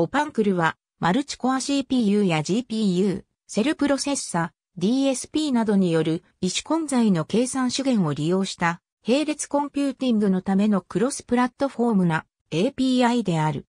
オパンクルは、マルチコア CPU や GPU、セルプロセッサ、DSP などによる異種混在の計算資源を利用した並列コンピューティングのためのクロスプラットフォームな API である。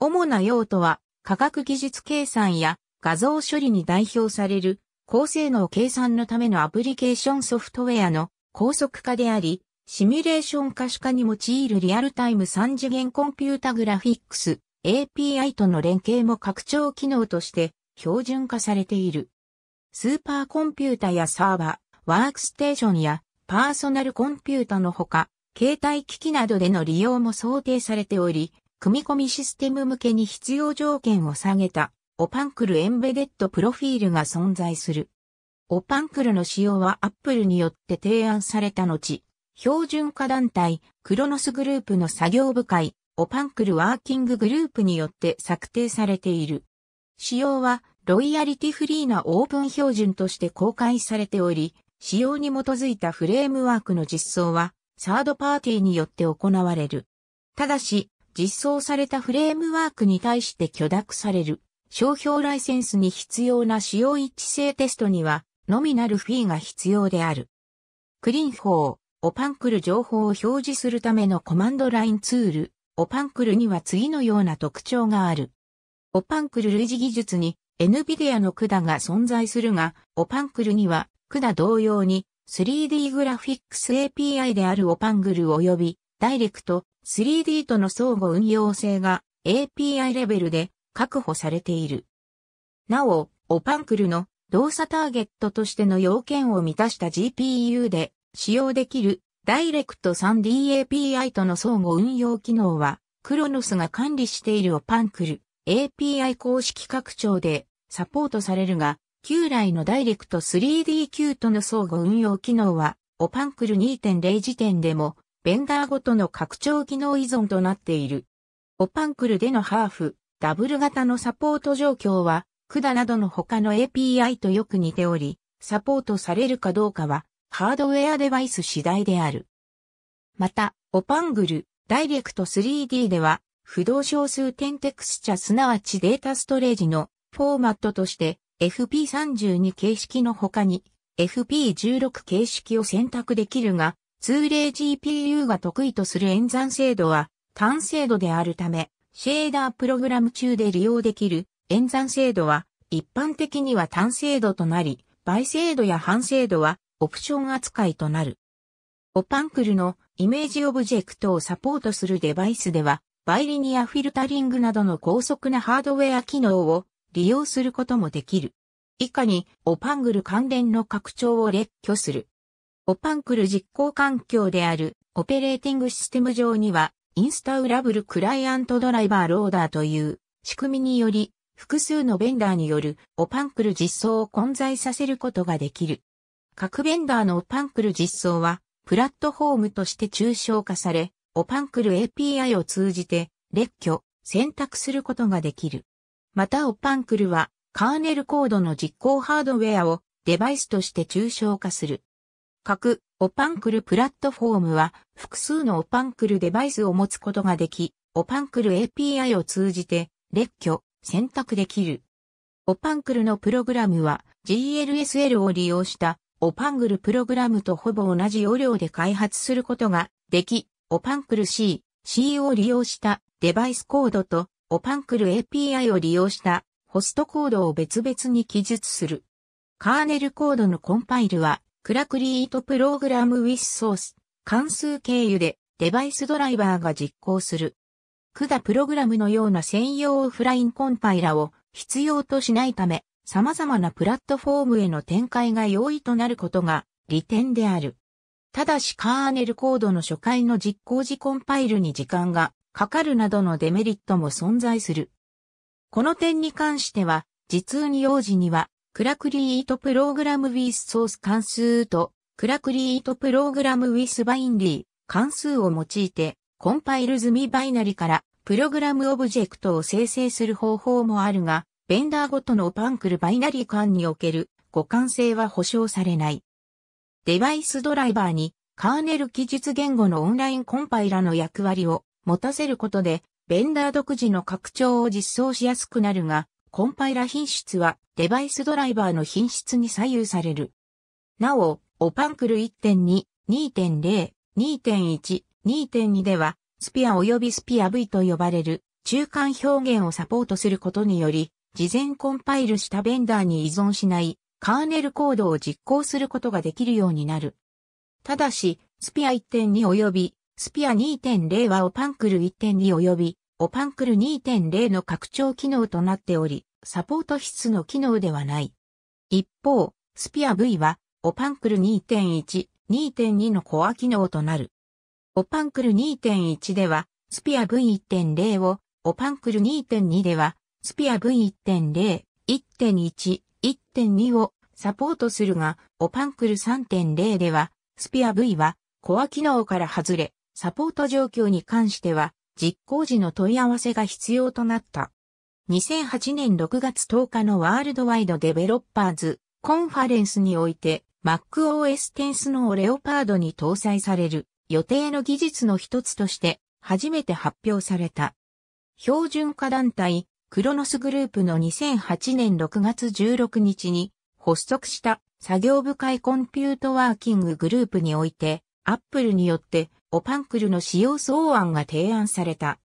主な用途は科学技術計算や画像処理に代表される高性能計算のためのアプリケーションソフトウェアの高速化であり、シミュレーション可視化に用いるリアルタイム3次元コンピュータグラフィックス API との連携も拡張機能として標準化されている。スーパーコンピュータやサーバー、ワークステーションやパーソナルコンピュータのほか、携帯機器などでの利用も想定されており、組み込みシステム向けに必要条件を下げた、オパンクルエンベデッドプロフィールが存在する。オパンクルの使用は Apple によって提案された後、標準化団体、クロノスグループの作業部会、オパンクルワーキンググループによって策定されている。仕様はロイヤリティフリーなオープン標準として公開されており、仕様に基づいたフレームワークの実装はサードパーティーによって行われる。ただし、実装されたフレームワークに対して許諾される商標ライセンスに必要な仕様一致性テストには、のみなるフィーが必要である。クリーン法、オパンクル情報を表示するためのコマンドラインツール、オパンクルには次のような特徴がある。オパンクル類似技術に NVIDIA の管が存在するが、オパンクルには管同様に 3D グラフィックス API であるオパングル及びダイレクト 3D との相互運用性が API レベルで確保されている。なお、オパンクルの動作ターゲットとしての要件を満たした GPU で使用できるダイレクト 3DAPI との相互運用機能は、クロノスが管理しているオパンクル API 公式拡張でサポートされるが、旧来のダイレクト 3DQ との相互運用機能は、オパンクル2.0時点でも、ベンダーごとの拡張機能依存となっている。オパンクルでのハーフ、ダブル型のサポート状況は、クダなどの他の API とよく似ており、サポートされるかどうかは、ハードウェアデバイス次第である。また、オパングル、ダイレクト 3D では、不動小数点テクスチャすなわちデータストレージのフォーマットとして FP32 形式の他に FP16 形式を選択できるが、通例 GPU が得意とする演算精度は単精度であるため、シェーダープログラム中で利用できる演算精度は一般的には単精度となり、倍精度や半精度はオプション扱いとなる。オパンクルのイメージオブジェクトをサポートするデバイスでは、バイリニアフィルタリングなどの高速なハードウェア機能を利用することもできる。以下に、オパングル関連の拡張を列挙する。オパンクル実行環境であるオペレーティングシステム上には、インスタウラブルクライアントドライバーローダーという仕組みにより、複数のベンダーによるオパンクル実装を混在させることができる。各ベンダーのオパンクル実装は、プラットフォームとして抽象化され、オパンクル API を通じて、列挙、選択することができる。またオパンクルは、カーネルコードの実行ハードウェアをデバイスとして抽象化する。各オパンクルプラットフォームは複数のオパンクルデバイスを持つことができ、オパンクル API を通じて列挙、選択できる。オパンクルのプログラムは GLSL を利用したオパングルプログラムとほぼ同じ要領で開発することができ、オパンクル C、C を利用したデバイスコードとオパンクル API を利用したホストコードを別々に記述する。カーネルコードのコンパイルは、クラクリートプログラムウィスソース、関数経由でデバイスドライバーが実行する。管プログラムのような専用オフラインコンパイラを必要としないため、様々なプラットフォームへの展開が容易となることが利点である。ただしカーネルコードの初回の実行時コンパイルに時間がかかるなどのデメリットも存在する。この点に関しては、実運に用時には、クラクリートプログラムウィスソース関数と、クラクリートプログラムウィスバインリー関数を用いて、コンパイル済みバイナリからプログラムオブジェクトを生成する方法もあるが、ベンダーごとのパンクルバイナリー間における互換性は保証されない。デバイスドライバーにカーネル記述言語のオンラインコンパイラの役割を持たせることで、ベンダー独自の拡張を実装しやすくなるが、コンパイラ品質はデバイスドライバーの品質に左右される。なお、オパンクル1.2、2.0、2.1、2.2では、スピア及びスピア V と呼ばれる中間表現をサポートすることにより、事前コンパイルしたベンダーに依存しないカーネルコードを実行することができるようになる。ただし、スピア1.2及び、スピア2.0はオパンクル1.2及び、オパンクル2.0の拡張機能となっており、サポート必須の機能ではない。一方、スピア V は、オパンクル2.1、2.2のコア機能となる。オパンクル2.1では、スピア V1.0 を、オパンクル2.2では、スピア V1.0、1.1、1.2をサポートするが、オパンクル3.0では、スピア V はコア機能から外れ、サポート状況に関しては、実行時の問い合わせが必要となった。2008年6月10日のワールドワイドデベロッパーズコンファレンスにおいて MacOS 10スノーレオパードに搭載される予定の技術の一つとして初めて発表された。標準化団体クロノスグループの2008年6月16日に発足した作業部会コンピュートワーキンググループにおいて、アップルによってオパンクルの使用草案が提案された。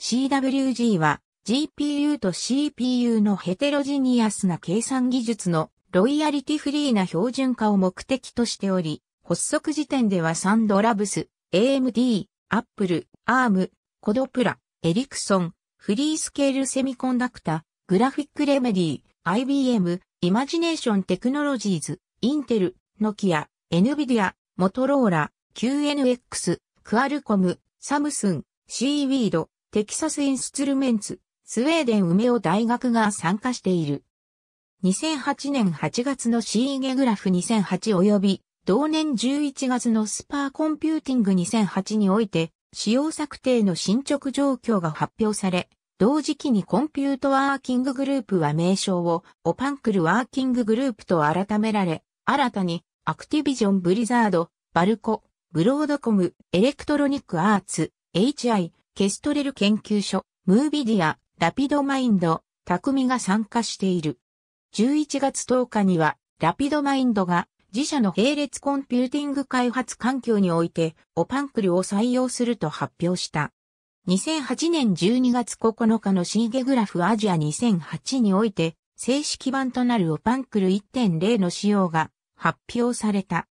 CWG は GPU と CPU のヘテロジニアスな計算技術のロイヤリティフリーな標準化を目的としており、発足時点ではサンドラブス、AMD、Apple、ARM、コドプラ、エリクソン、フリースケールセミコンダクタ、グラフィックレメディ、IBM、イマジネーションテクノロジーズ、インテル、ノキア、NVIDIA、モトローラ、QNX、クアルコム、サムスン、シーウィード、テキサスインストゥルメンツ、スウェーデン梅尾大学が参加している。2008年8月のシーゲグラフ2008及び同年11月のスパーコンピューティング2008において使用策定の進捗状況が発表され、同時期にコンピュートワーキンググループは名称をオパンクルワーキンググループと改められ、新たにアクティビジョンブリザード、バルコ、ブロードコム、エレクトロニックアーツ、HI、ケストレル研究所、ムービディア、ラピドマインド、匠が参加している。11月10日には、ラピドマインドが自社の並列コンピューティング開発環境において、オパンクルを採用すると発表した。2008年12月9日のシーゲグラフアジア2008において、正式版となるオパンクル1.0の仕様が発表された。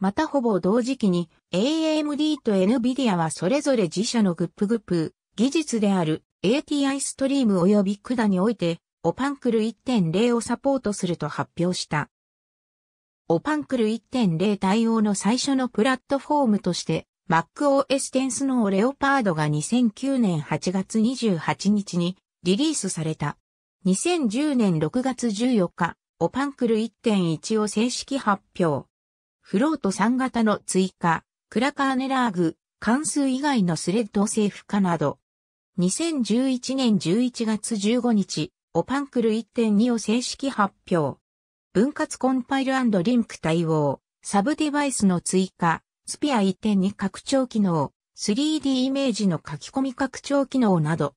またほぼ同時期に AMD と NVIDIA はそれぞれ自社のグップグップ技術である ATI ストリーム及び管においてオパンクル1.0をサポートすると発表した。オパンクル1.0対応の最初のプラットフォームとして MacOS 10 X のレオパードが2009年8月28日にリリースされた。2010年6月14日、オパンクル1.1を正式発表。フロート3型の追加、クラカーネラーグ、関数以外のスレッド政府化など。2011年11月15日、オパンクル1.2を正式発表。分割コンパイルリンク対応、サブデバイスの追加、スピア1.2拡張機能、3D イメージの書き込み拡張機能など、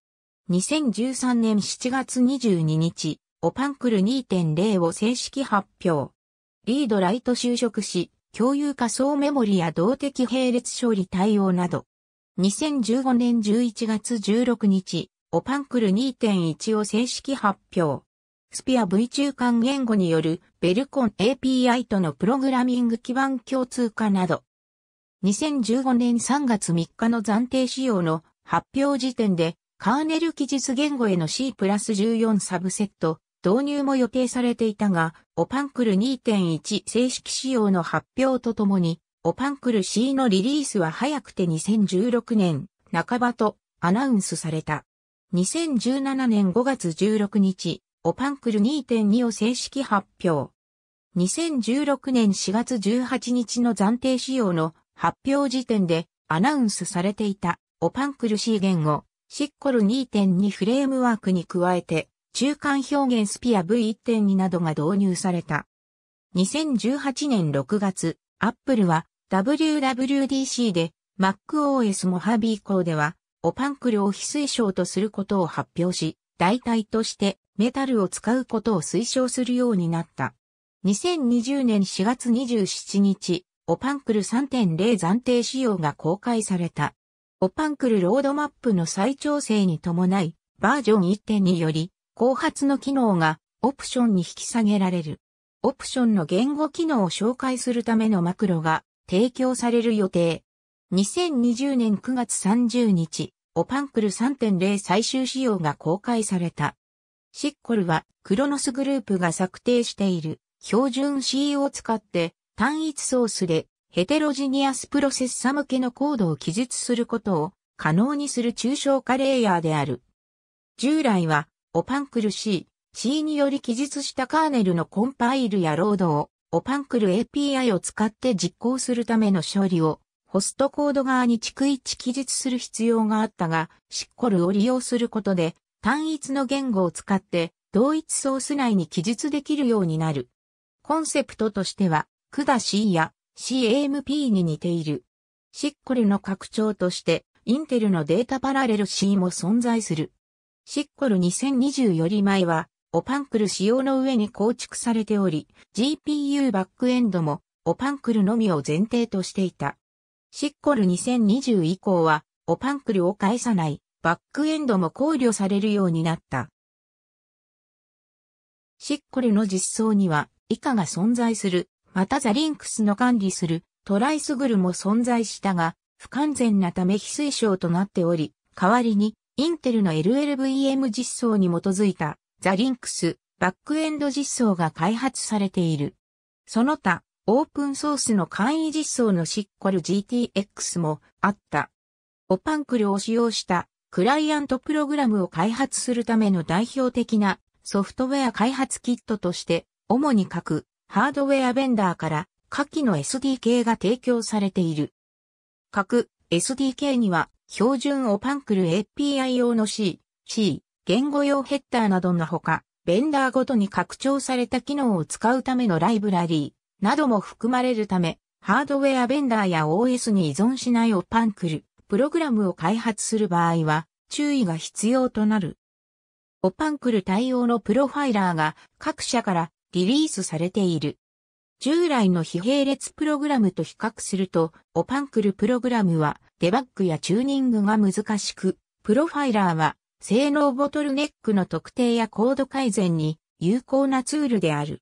2013年7月22日、オパンクル2.0を正式発表。リードライト就職し、共有仮想メモリや動的並列処理対応など、2015年11月16日、オパンクル2.1を正式発表。スピア V 中間言語によるベルコン API とのプログラミング基盤共通化など。2015年3月3日の暫定仕様の発表時点で、カーネル記述言語への C プラス14サブセット導入も予定されていたが、オパンクル2.1正式仕様の発表とともに、オパンクル C のリリースは早くて2016年半ばとアナウンスされた。2017年5月16日、オパンクル2.2を正式発表。2016年4月18日の暫定仕様の発表時点でアナウンスされていたオパンクル C 言語、シッコル2.2フレームワークに加えて中間表現スピア V1.2 などが導入された。2018年6月、Apple は WWDC で MacOS モハビー校ではオパンクルを非推奨とすることを発表し、代替としてメタルを使うことを推奨するようになった。2020年4月27日、オパンクル3.0暫定仕様が公開された。オパンクルロードマップの再調整に伴い、バージョン1.2により、後発の機能がオプションに引き下げられる。オプションの言語機能を紹介するためのマクロが提供される予定。2020年9月30日、オパンクル3.0最終仕様が公開された。シッコルは、クロノスグループが策定している、標準 C を使って、単一ソースで、ヘテロジニアスプロセッサ向けのコードを記述することを、可能にする抽象化レイヤーである。従来は、オパンクル C、C により記述したカーネルのコンパイルやロードを、オパンクル API を使って実行するための処理を、ホストコード側に逐一記述する必要があったが、シッコルを利用することで、単一の言語を使って同一ソース内に記述できるようになる。コンセプトとしては、クダ C や CAMP に似ている。シッコルの拡張として、インテルのデータパラレル C も存在する。シッコル2020より前は、オパンクル仕様の上に構築されており、GPU バックエンドもオパンクルのみを前提としていた。シッコル2020以降は、オパンクルを介さないバックエンドも考慮されるようになった。シッコルの実装には以下が存在する。またザリンクスの管理するトライスグルも存在したが、不完全なため非推奨となっており、代わりにインテルの LLVM 実装に基づいたザリンクスバックエンド実装が開発されている。その他、オープンソースの簡易実装のシッコル GTX もあった。オパンクルを使用したクライアントプログラムを開発するための代表的なソフトウェア開発キットとして、主に各ハードウェアベンダーから下記の SDK が提供されている。各 SDK には標準オパンクル API 用の C、C、言語用ヘッダーなどのほか、ベンダーごとに拡張された機能を使うためのライブラリーなども含まれるため、ハードウェアベンダーや OS に依存しないオパンクルプログラムを開発する場合は注意が必要となる。オパンクル対応のプロファイラーが各社からリリースされている。従来の非並列プログラムと比較すると、オパンクルプログラムはデバッグやチューニングが難しく、プロファイラーは性能ボトルネックの特定やコード改善に有効なツールである。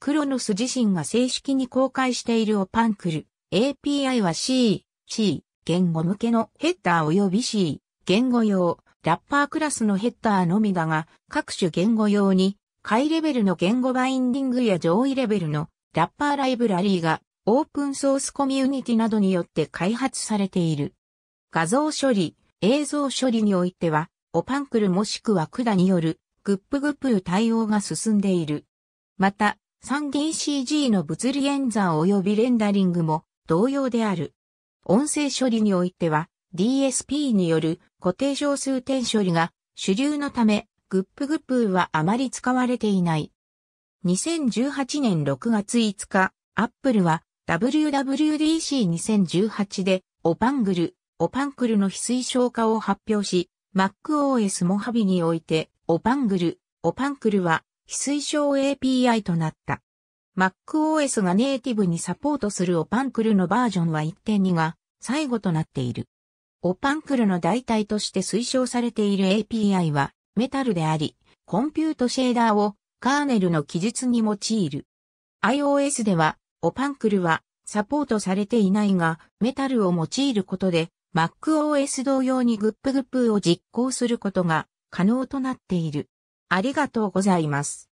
クロノス自身が正式に公開しているオパンクル API は C、C、言語向けのヘッダー及び C、言語用、ラッパークラスのヘッダーのみだが、各種言語用に、下レベルの言語バインディングや上位レベルのラッパーライブラリーが、オープンソースコミュニティなどによって開発されている。画像処理、映像処理においては、オパンクルもしくは管による、グップグップ対応が進んでいる。また、3DCG の物理演算及びレンダリングも同様である。音声処理においては DSP による固定小数点処理が主流のため、グップグップはあまり使われていない。2018年6月5日、アップルは WWDC2018 でオパングル、オパンクルの非推奨化を発表し、MacOS モハビにおいてオパングル、オパンクルは非推奨 API となった。MacOS がネイティブにサポートするオパンクルのバージョンは1.2が最後となっている。オパンクルの代替として推奨されている API はメタルであり、コンピュートシェーダーをカーネルの記述に用いる。iOS では、オパンクルはサポートされていないが、メタルを用いることで、MacOS 同様にグップグップを実行することが可能となっている。ありがとうございます。